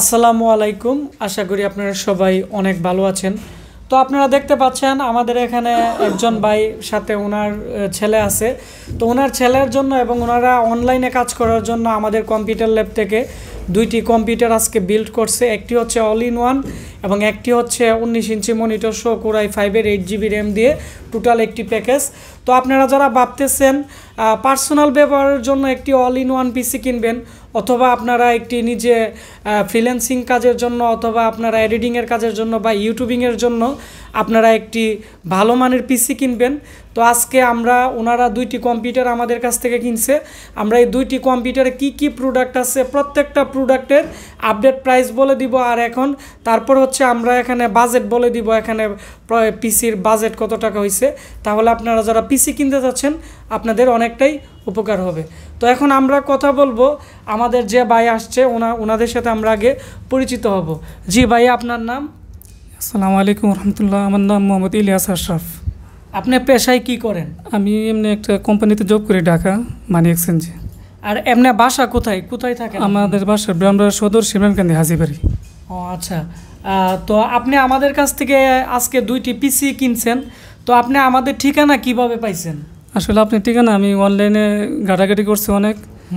আসসালামু আলাইকুম আশা করি আপনারা সবাই অনেক ভালো আছেন তো আপনারা দেখতে পাচ্ছেন আমাদের এখানে একজন ভাই সাথে ওনার ছেলে আছে তো ওনার ছেলের জন্য এবং ওনারা অনলাইনে কাজ করার জন্য আমাদের কম্পিউটার ল্যাব থেকে দুইটি কম্পিউটার আজকে বিল্ড করছে একটি হচ্ছে অল ইন ওয়ান এবং একটি হচ্ছে উনিশ ইঞ্চি মনিটর শো কোরাই ফাইভের এইট জিবি র্যাম দিয়ে টোটাল একটি প্যাকেজ তো আপনারা যারা ভাবতেছেন পার্সোনাল ব্যবহারের জন্য একটি অল ইন ওয়ান পিসি কিনবেন অথবা আপনারা একটি নিজে ফ্রিল্যান্সিং কাজের জন্য অথবা আপনারা এডিটিংয়ের কাজের জন্য বা ইউটিউবিংয়ের জন্য আপনারা একটি ভালো মানের পিসি কিনবেন তো আজকে আমরা ওনারা দুইটি কম্পিউটার আমাদের কাছ থেকে কিনছে আমরা এই দুইটি কম্পিউটারে কি কি প্রোডাক্ট আছে প্রত্যেকটা প্রোডাক্টের আপডেট প্রাইস বলে দিব আর এখন তারপর হচ্ছে আমরা এখানে বাজেট বলে দিব এখানে পিসির বাজেট কত টাকা হয়েছে তাহলে আপনারা যারা পিসি কিনতে যাচ্ছেন আপনাদের অনেকটাই উপকার হবে তো এখন আমরা কথা বলবো আমাদের যে ভাই আসছে ওনা ওনাদের সাথে আমরা আগে পরিচিত হব জি ভাই আপনার নাম আসসালামু আলাইকুম রহমতুল্লাহ আমার নাম মোহাম্মদ ইলিয়াস আশরাফ আপনি পেশায় কি করেন আমি এমনি একটা কোম্পানিতে জব করি ঢাকা মানি এক্সচেঞ্জে আর এমনি বাসা কোথায় কোথায় থাকে আমাদের বাসা ব্রাহ্মণার সদর শিবরামকান্দি হাজিবাড়ি ও আচ্ছা তো আপনি আমাদের কাছ থেকে আজকে দুইটি পিসি কিনছেন তো আপনি আমাদের ঠিকানা কিভাবে পাইছেন আসলে আপনি ঠিক না আমি অনলাইনে ঘাটাঘাটি করছি অনেক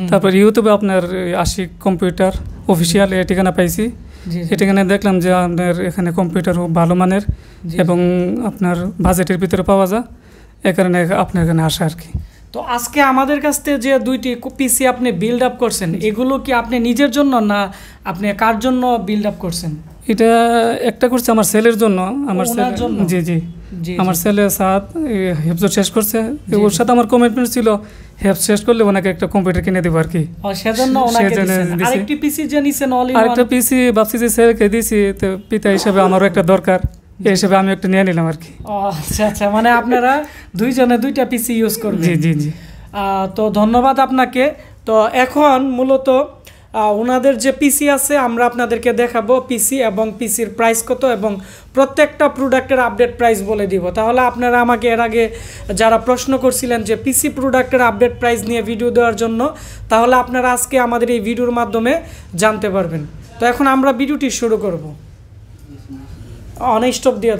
তারপর ইউটিউবে আপনার আশিক কম্পিউটার অফিসিয়াল এ ঠিকানা পাইছি এ ঠিকানায় দেখলাম যে আপনার এখানে কম্পিউটার ভালো মানের এবং আপনার বাজেটের ভিতরে পাওয়া যায় এ কারণে আপনার এখানে আসা আর কি তো আজকে আমাদের কাছ থেকে যে দুইটি পিসি আপনি বিল্ড আপ করছেন এগুলো কি আপনি নিজের জন্য না আপনি কার জন্য বিল্ড আপ করছেন এটা একটা করছে আমার সেলের জন্য আমার জন্য জি জি আমার ছেলে সাত হেফজোর শেষ করছে ওর সাথে আমার কমিটমেন্ট ছিল হেফ শেষ করলে ওনাকে একটা কম্পিউটার কিনে দেবো আর কি পিসি আরেকটা পিসি ভাবছি যে ছেলেকে দিছি তো পিতা হিসাবে আমারও একটা দরকার এই হিসেবে আমি একটা নিয়ে নিলাম আর কি আচ্ছা আচ্ছা মানে আপনারা দুইজনে দুইটা পিসি ইউজ করবেন জি জি জি তো ধন্যবাদ আপনাকে তো এখন মূলত ওনাদের যে পিসি আছে আমরা আপনাদেরকে দেখাবো পিসি এবং পিসির প্রাইস কত এবং প্রত্যেকটা প্রোডাক্টের আপডেট প্রাইস বলে দিব তাহলে আপনারা আমাকে এর আগে যারা প্রশ্ন করছিলেন যে পিসি প্রোডাক্টের আপডেট প্রাইস নিয়ে ভিডিও দেওয়ার জন্য তাহলে আপনারা আজকে আমাদের এই ভিডিওর মাধ্যমে জানতে পারবেন তো এখন আমরা ভিডিওটি শুরু করব স্টপ দিয়ে